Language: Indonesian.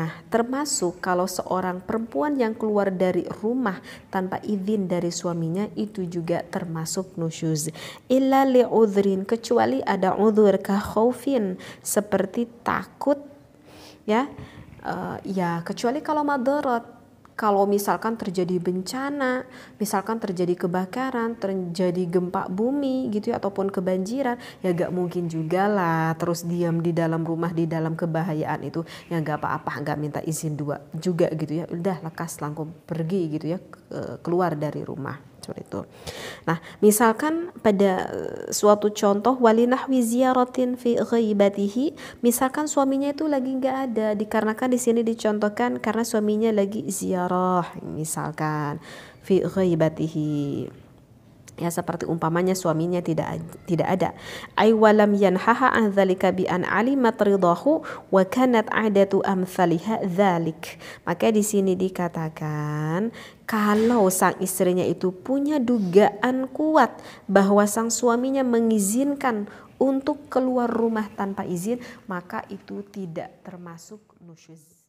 Nah, termasuk kalau seorang perempuan yang keluar dari rumah tanpa izin dari suaminya itu juga termasuk nusyuz. Illa li'udhrin kecuali ada udhur ka seperti takut ya. Uh, ya kecuali kalau madorot kalau misalkan terjadi bencana, misalkan terjadi kebakaran, terjadi gempa bumi gitu ya ataupun kebanjiran, ya gak mungkin juga lah terus diam di dalam rumah di dalam kebahayaan itu ya gak apa-apa gak minta izin dua juga gitu ya udah lekas langsung pergi gitu ya keluar dari rumah seperti itu. Nah, misalkan pada eh, suatu contoh walinah ziyaratin fi ghaibatihi, misalkan suaminya itu lagi nggak ada dikarenakan di sini dicontohkan karena suaminya lagi ziarah misalkan fi ghaibatihi ya seperti umpamanya suaminya tidak tidak ada ay walam yanhaha an dzalika bi an alimat ridahu wa kanat adatu amsalha dzalik maka di sini dikatakan kalau sang istrinya itu punya dugaan kuat bahwa sang suaminya mengizinkan untuk keluar rumah tanpa izin maka itu tidak termasuk nusyuz